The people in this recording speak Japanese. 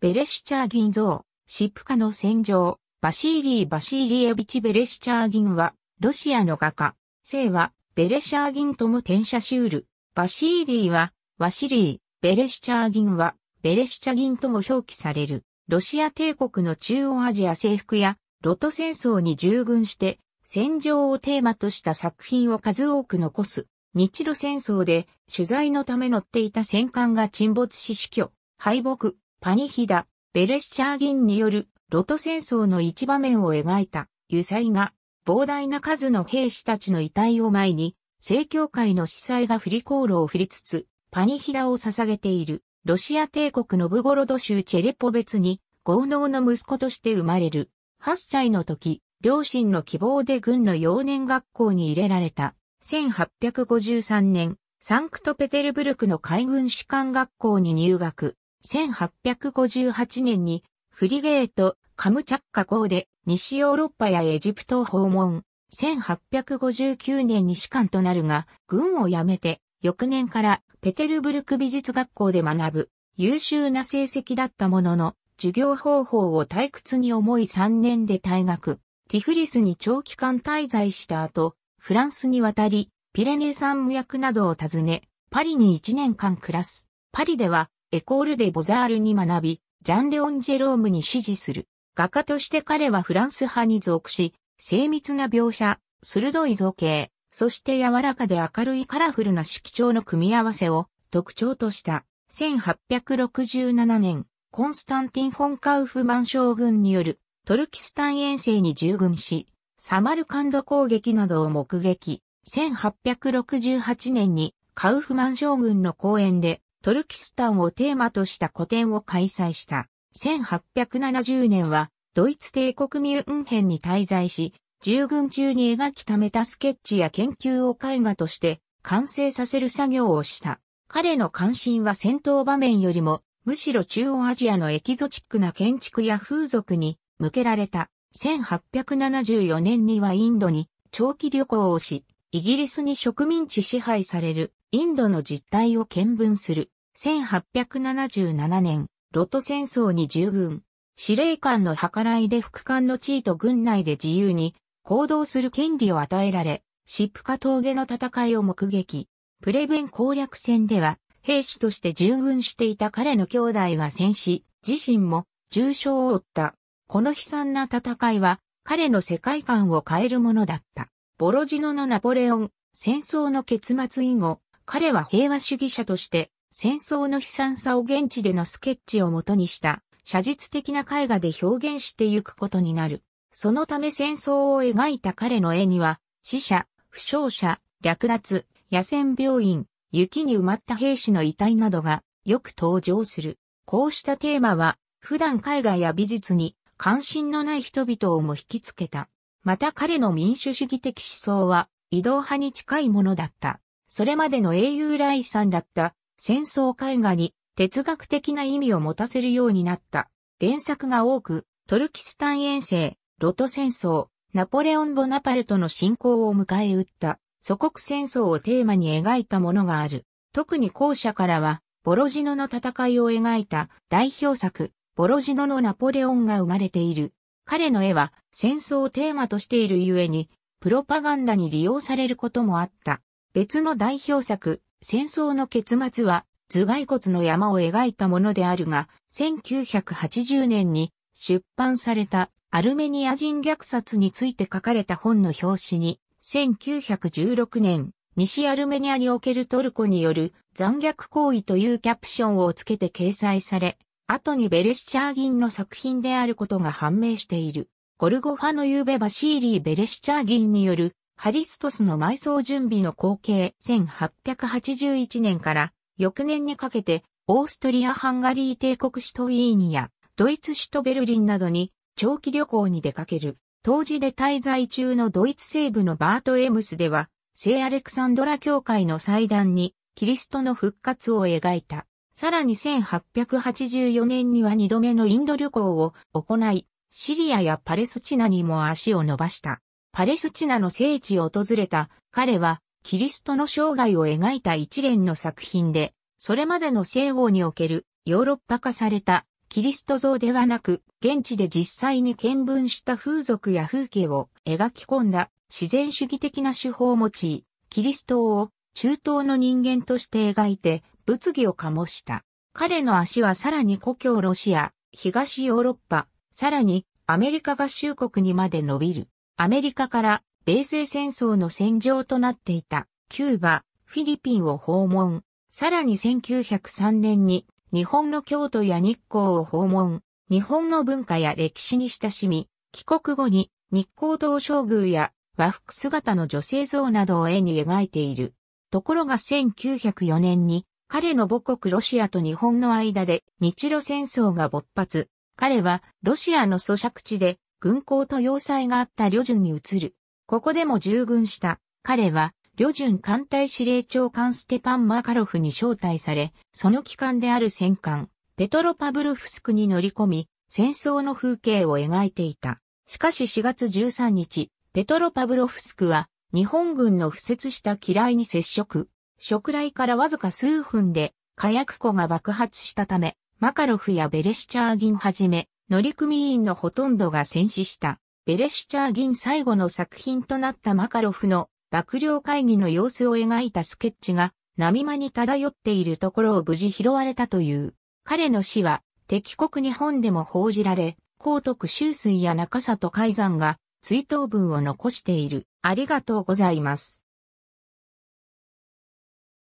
ベレシチャーギン像、シップカの戦場、バシーリー・バシーリエビチ・ベレシチャーギンは、ロシアの画家、姓は、ベレシャーギンとも転写シュール、バシーリーは、ワシリー、ベレシチャーギンは、ベレシチャギンとも表記される、ロシア帝国の中央アジア征服や、ロト戦争に従軍して、戦場をテーマとした作品を数多く残す、日露戦争で取材のため乗っていた戦艦が沈没し死去、敗北、パニヒダ、ベレッシャー銀によるロト戦争の一場面を描いた油彩が膨大な数の兵士たちの遺体を前に正教会の司祭が振り航路を振りつつパニヒダを捧げているロシア帝国ノブゴロド州チェレポ別に豪農の息子として生まれる8歳の時両親の希望で軍の幼年学校に入れられた1853年サンクトペテルブルクの海軍士官学校に入学。1858年にフリゲート、カムチャッカ号で西ヨーロッパやエジプトを訪問。1859年に士官となるが、軍を辞めて、翌年からペテルブルク美術学校で学ぶ。優秀な成績だったものの、授業方法を退屈に思い3年で退学。ティフリスに長期間滞在した後、フランスに渡り、ピレネ山無役などを訪ね、パリに1年間暮らす。パリではエコールでボザールに学び、ジャンレオン・ジェロームに支持する。画家として彼はフランス派に属し、精密な描写、鋭い造形、そして柔らかで明るいカラフルな色調の組み合わせを特徴とした。1867年、コンスタンティン・フォン・カウフマン将軍によるトルキスタン遠征に従軍し、サマルカンド攻撃などを目撃。1868年にカウフマン将軍の講演でトルキスタンをテーマとした個展を開催した。1870年は、ドイツ帝国ミュンヘンに滞在し、従軍中に描き溜めたスケッチや研究を絵画として完成させる作業をした。彼の関心は戦闘場面よりも、むしろ中央アジアのエキゾチックな建築や風俗に向けられた。1874年にはインドに長期旅行をし、イギリスに植民地支配されるインドの実態を見聞する。1877年、ロト戦争に従軍。司令官の計らいで副官の地位と軍内で自由に行動する権利を与えられ、シップカ峠の戦いを目撃。プレベン攻略戦では、兵士として従軍していた彼の兄弟が戦死、自身も重傷を負った。この悲惨な戦いは、彼の世界観を変えるものだった。ボロジノのナポレオン、戦争の結末以後、彼は平和主義者として戦争の悲惨さを現地でのスケッチをもとにした写実的な絵画で表現してゆくことになる。そのため戦争を描いた彼の絵には死者、負傷者、略奪、野戦病院、雪に埋まった兵士の遺体などがよく登場する。こうしたテーマは普段絵画や美術に関心のない人々をも引きつけた。また彼の民主主義的思想は移動派に近いものだった。それまでの英雄来産だった戦争絵画に哲学的な意味を持たせるようになった。原作が多く、トルキスタン遠征、ロト戦争、ナポレオン・ボナパルトの侵攻を迎え撃った、祖国戦争をテーマに描いたものがある。特に後者からは、ボロジノの戦いを描いた代表作、ボロジノのナポレオンが生まれている。彼の絵は戦争をテーマとしているゆえに、プロパガンダに利用されることもあった。別の代表作、戦争の結末は、頭蓋骨の山を描いたものであるが、1980年に出版されたアルメニア人虐殺について書かれた本の表紙に、1916年、西アルメニアにおけるトルコによる残虐行為というキャプションをつけて掲載され、後にベレシチャーギンの作品であることが判明している。ゴルゴファのユーベバシーリー・ベレシチャーギンによるハリストスの埋葬準備の後継1881年から翌年にかけてオーストリア・ハンガリー帝国首都ウィーニやドイツ首都ベルリンなどに長期旅行に出かける。当時で滞在中のドイツ西部のバートエムスでは聖アレクサンドラ教会の祭壇にキリストの復活を描いた。さらに1884年には2度目のインド旅行を行い、シリアやパレスチナにも足を伸ばした。パレスチナの聖地を訪れた彼はキリストの生涯を描いた一連の作品で、それまでの西欧におけるヨーロッパ化されたキリスト像ではなく、現地で実際に見聞した風俗や風景を描き込んだ自然主義的な手法を用い、キリストを中東の人間として描いて物議を醸した。彼の足はさらに故郷ロシア、東ヨーロッパ、さらにアメリカ合衆国にまで伸びる。アメリカから米西戦争の戦場となっていたキューバ、フィリピンを訪問。さらに1903年に日本の京都や日光を訪問。日本の文化や歴史に親しみ、帰国後に日光東照宮や和服姿の女性像などを絵に描いている。ところが1904年に彼の母国ロシアと日本の間で日露戦争が勃発。彼はロシアの租借地で軍港と要塞があった旅順に移る。ここでも従軍した。彼は、旅順艦隊司令長官ステパン・マカロフに招待され、その機関である戦艦、ペトロパブロフスクに乗り込み、戦争の風景を描いていた。しかし4月13日、ペトロパブロフスクは、日本軍の敷設した機雷に接触。食雷からわずか数分で火薬庫が爆発したため、マカロフやベレシチャーギンはじめ、乗組員のほとんどが戦死した、ベレシチャー銀最後の作品となったマカロフの幕僚会議の様子を描いたスケッチが、波間に漂っているところを無事拾われたという。彼の死は、敵国日本でも報じられ、高徳秋水や中里海山が追悼文を残している。ありがとうございます。